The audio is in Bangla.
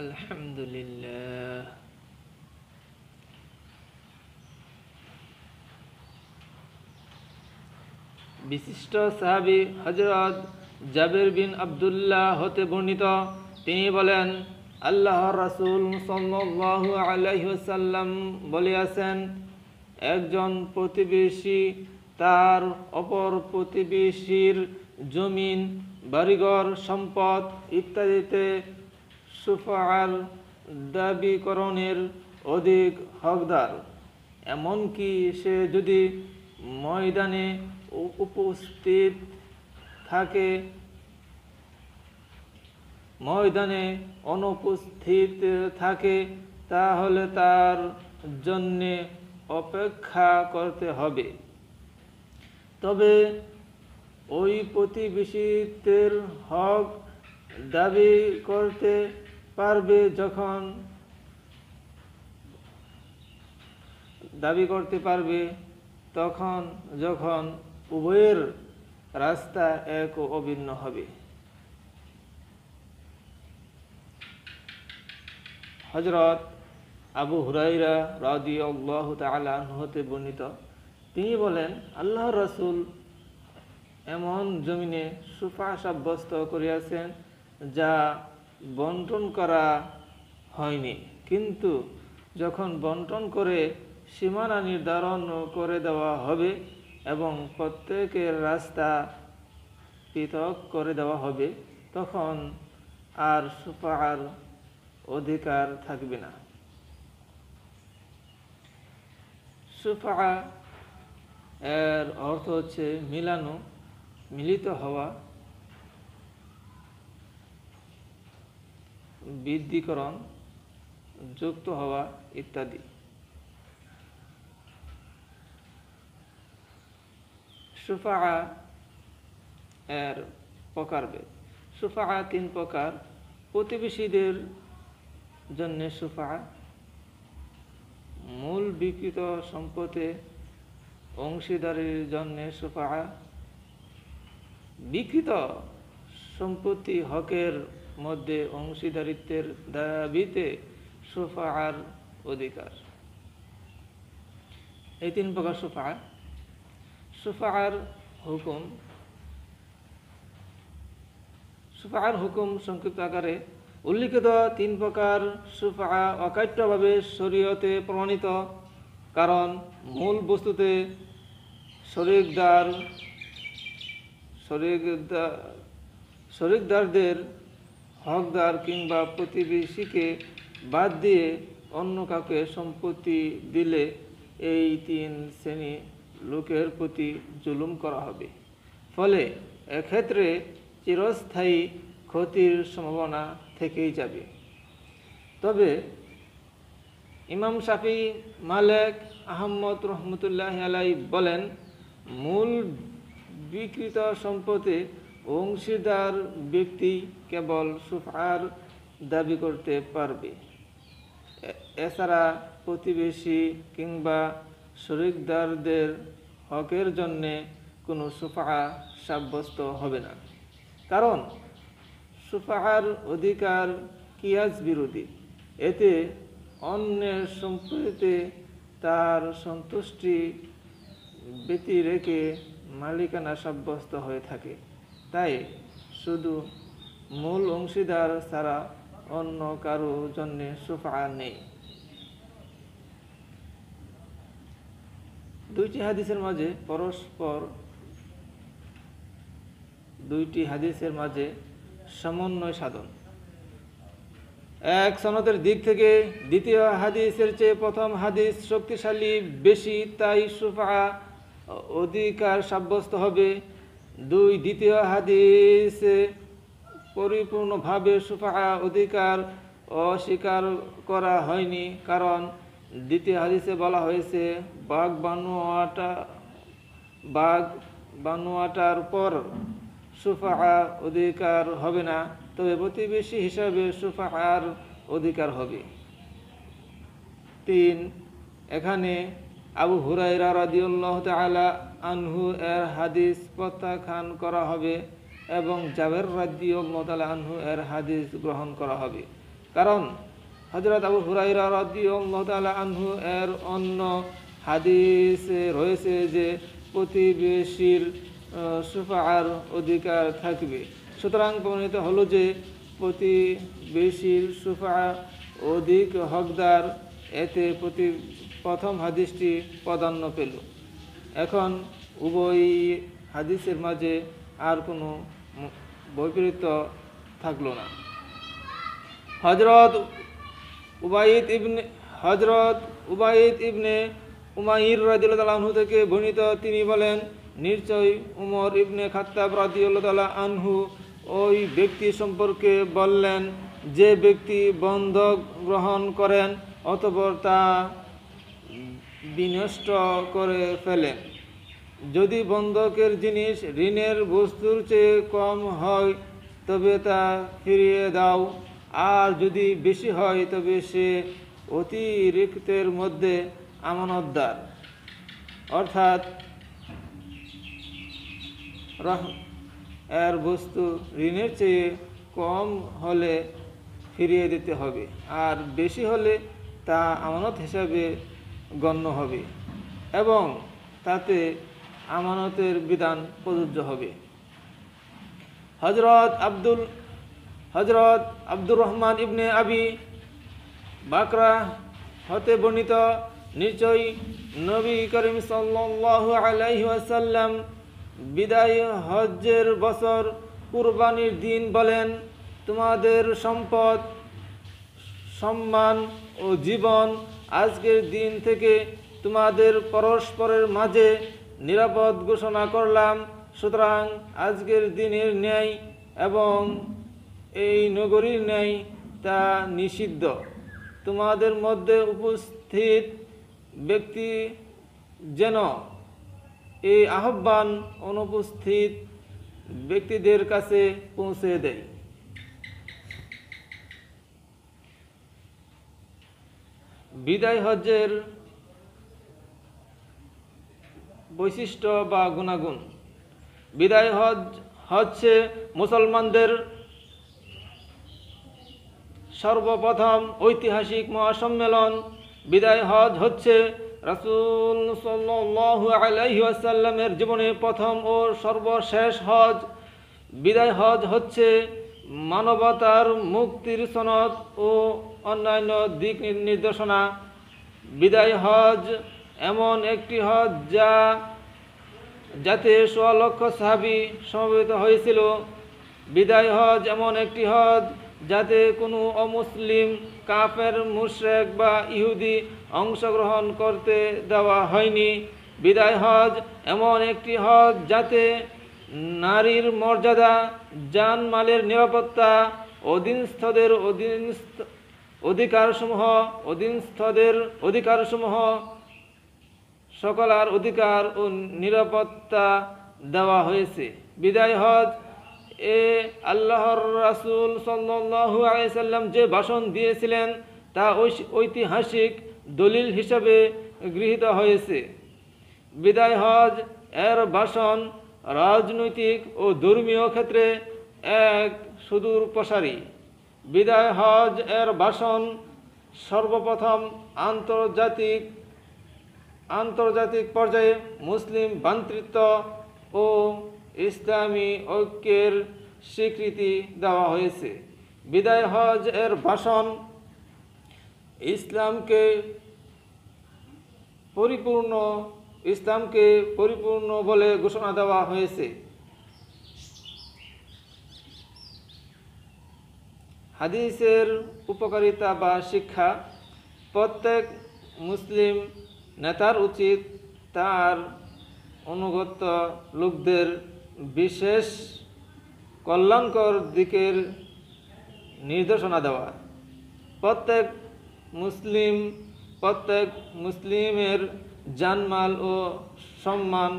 আলহামদুলিল্লাহ বিশিষ্ট সাহাবি হজরত জাবির বিন আবদুল্লাহ হতে বর্ণিত তিনি বলেন আল্লাহ রাসুল সাল্লাহ আলহ্লাম বলিয়াছেন একজন প্রতিবেশী তার অপর প্রতিবেশীর জমিন বাড়িঘর সম্পদ ইত্যাদিতে সুফাল দাবিকরণের অধিক হকদার এমনকি সে যদি ময়দানে উপস্থিত থাকে ময়দানে অনুপস্থিত থাকে তাহলে তার জন্যে অপেক্ষা করতে হবে তবে ওই প্রতিবেশীদের হক দাবি করতে পারবে যখন দাবি করতে পারবে তখন যখন উভয়ের রাস্তা এক ও অভিন্ন হবে হজরত আবু হুরাইরা রাদি আল্লাহ হতে বর্ণিত তিনি বলেন আল্লাহ রসুল এমন জমিনে সুফা সাব্যস্ত করিয়াছেন যা বন্টন করা হয়নি কিন্তু যখন বন্টন করে সীমানা নির্ধারণ করে দেওয়া হবে এবং প্রত্যেকের রাস্তা পৃথক করে দেওয়া হবে তখন আর সুপার অধিকার থাকবে না সুফা এর অর্থ হচ্ছে মিলানো মিলিত হওয়া বৃদ্ধিকরণ যুক্ত হওয়া ইত্যাদি সুফা এর প্রকারভেদ সুফা তিন প্রকার প্রতিবেশীদের জন্যে সুফা মূল বিকৃত সম্পদে অংশীদারের জন্য সুফা বিকৃত সম্পত্তি হকের মধ্যে অংশীদারিত্বের দাবিতে সোফার অধিকার এই তিন প্রকার সোফা সোফার হুকুম সুফার হুকুম সংক্ষিপ্ত আকারে উল্লিখিত তিন প্রকার সুফা অকাট্যভাবে শরীয়তে প্রমাণিত কারণ মূল বস্তুতে শরিকদার শরিকদার শরিকদারদের হকদার কিংবা প্রতিবেশীকে বাদ দিয়ে অন্য কাউকে সম্পত্তি দিলে এই তিন শ্রেণী লোকের প্রতি জুলুম করা হবে ফলে এক্ষেত্রে চিরস্থায়ী ক্ষতির সম্ভাবনা থেকেই যাবে তবে ইমাম শাফি মালেক আহম্মদ রহমতুল্লাহ আলাই বলেন মূল বিকৃত সম্পত্তি অংশীদার ব্যক্তি কেবল সুফার দাবি করতে পারবে এছাড়া প্রতিবেশী কিংবা শরিকদারদের হকের জন্যে কোনো সুফা সাব্যস্ত হবে না কারণ সুফাহার অধিকার কিয়াজ বিরোধী এতে অন্যের সম্পত্তিতে তার সন্তুষ্টি ব্যতি রেখে মালিকানা সাব্যস্ত হয়ে থাকে তাই শুধু মূল অংশীদার ছাড়া অন্য কারো জন্যে সুফা নেই দুইটি হাদিসের মাঝে পরস্পর দুইটি হাদিসের মাঝে সমন্বয় সাধন এক সনদের দিক থেকে দ্বিতীয় হাদিসের চেয়ে প্রথম হাদিস শক্তিশালী বেশি তাই সুফা অধিকার সাব্যস্ত হবে দুই দ্বিতীয় হাদিসে পরিপূর্ণভাবে সুফা অধিকার অস্বীকার করা হয়নি কারণ দ্বিতীয় হাদিসে বলা হয়েছে বাঘ বানুয়াটা বাঘ বানুয়াটার পর সুফা অধিকার হবে না তবে প্রতিবেশী হিসাবে সুফাহার অধিকার হবে তিন এখানে আবু হুরাইরা রাদিউল্লাহ তালা আনহু এর হাদিস প্রত্যাখ্যান করা হবে এবং জাবের রাদিউল্লাহ তালা আনহু এর হাদিস গ্রহণ করা হবে কারণ হজরত আবু হুরাইরা রাদিউল্লাহ তালা আনহু এর অন্য হাদিস রয়েছে যে প্রতিবেশীর সুফার অধিকার থাকবে সুতরাং প্রমাণিত হলো যে প্রতিবেশীর সুফা অধিক হকদার এতে প্রতি প্রথম হাদিসটি প্রাধান্য পেল এখন উভয় হাদিসের মাঝে আর কোনো বৈপরীত্য থাকলো না হজরত উবাইদ ইবনে হজরত উবাইদ ইবনে উমাইর রাজিউল্লাহু থেকে বর্ণিত তিনি বলেন নিশ্চয় উমর ইবনে খাত্তাব রাজিউল্লাহ আনহু ওই ব্যক্তি সম্পর্কে বললেন যে ব্যক্তি বন্ধ গ্রহণ করেন অতপর তা বিনষ্ট করে ফেলেন যদি বন্ধকের জিনিস ঋণের বস্তুর চেয়ে কম হয় তবে তা ফিরিয়ে দাও আর যদি বেশি হয় তবে সে অতিরিক্তের মধ্যে আমানতদার অর্থাৎ এর বস্তু ঋণের চেয়ে কম হলে ফিরিয়ে দিতে হবে আর বেশি হলে তা আমানত হিসাবে গণ্য হবে এবং তাতে আমানতের বিধান প্রযোজ্য হবে হজরত আব্দুল হজরত আব্দুর রহমান ইবনে আবি বাকরা হতে বর্ণিত নিশ্চয়ই নবী করিম সাল্লাসাল্লাম বিদায় হজ্জের বছর কুরবানির দিন বলেন তোমাদের সম্পদ সম্মান ও জীবন আজকের দিন থেকে তোমাদের পরস্পরের মাঝে নিরাপদ ঘোষণা করলাম সুতরাং আজকের দিনের ন্যায় এবং এই নগরীর ন্যায় তা নিষিদ্ধ তোমাদের মধ্যে উপস্থিত ব্যক্তি যেন এই আহ্বান অনুপস্থিত ব্যক্তিদের কাছে পৌঁছে দেয় বিদায় হজ্জের বৈশিষ্ট্য বা গুণাগুণ বিদায় হজ হচ্ছে মুসলমানদের সর্বপ্রথম ঐতিহাসিক মহাসম্মেলন বিদায় হজ হচ্ছে রাসুল সাল্লু আলাইসাল্লামের জীবনে প্রথম ও সর্বশেষ হজ বিদায় হজ হচ্ছে মানবতার মুক্তির সনদ ও অন্যান্য দিক নির্দেশনা বিদায় হজ এমন একটি হজ যা যাতে লক্ষ সাহাবি সমবেত হয়েছিল বিদায় হজ এমন একটি হজ যাতে কোনো অমুসলিম কাফের মুশ্রেক বা ইহুদি অংশগ্রহণ করতে দেওয়া হয়নি বিদায় হজ এমন একটি হজ যাতে নারীর মর্যাদা জানমালের নিরাপত্তা অধীনস্থদের অধীনস্থ অধিকারসমূহ অধীনস্থদের অধিকারসমূহ সকলার অধিকার ও নিরাপত্তা দেওয়া হয়েছে বিদায় হজ এ আল্লাহর রাসুল সাল্লু আলাইসাল্লাম যে ভাষণ দিয়েছিলেন তা ঐতিহাসিক দলিল হিসাবে গৃহীত হয়েছে বিদায় হজ এর ভাষণ রাজনৈতিক ও ধর্মীয় ক্ষেত্রে এক সুদূর প্রসারী বিদায় হজ এর ভাষণ সর্বপ্রথম আন্তর্জাতিক আন্তর্জাতিক পর্যায়ে মুসলিম ভাতৃত্ব ও ইসলামী ঐক্যের স্বীকৃতি দেওয়া হয়েছে বিদায় হজ এর ভাষণ ইসলামকে পরিপূর্ণ ইসলামকে পরিপূর্ণ বলে ঘোষণা দেওয়া হয়েছে হাদিসের উপকারিতা বা শিক্ষা প্রত্যেক মুসলিম নেতার উচিত তার অনুগত লোকদের বিশেষ কল্যাণকর দিকের নির্দেশনা দেওয়া প্রত্যেক মুসলিম প্রত্যেক মুসলিমের জানমাল ও সম্মান